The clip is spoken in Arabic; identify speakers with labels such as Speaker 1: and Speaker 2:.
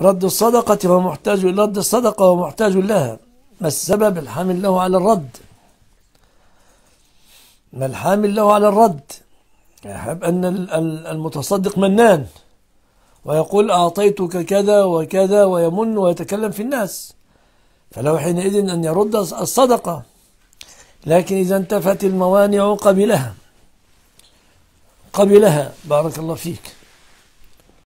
Speaker 1: رد الصدقة ومحتاج رد الصدقة ومحتاج لها ما السبب الحامل له على الرد ما الحامل له على الرد يحب أن المتصدق منان ويقول أعطيتك كذا وكذا ويمن ويتكلم في الناس فله حينئذ أن يرد الصدقة لكن إذا انتفت الموانع قبلها قبلها بارك الله فيك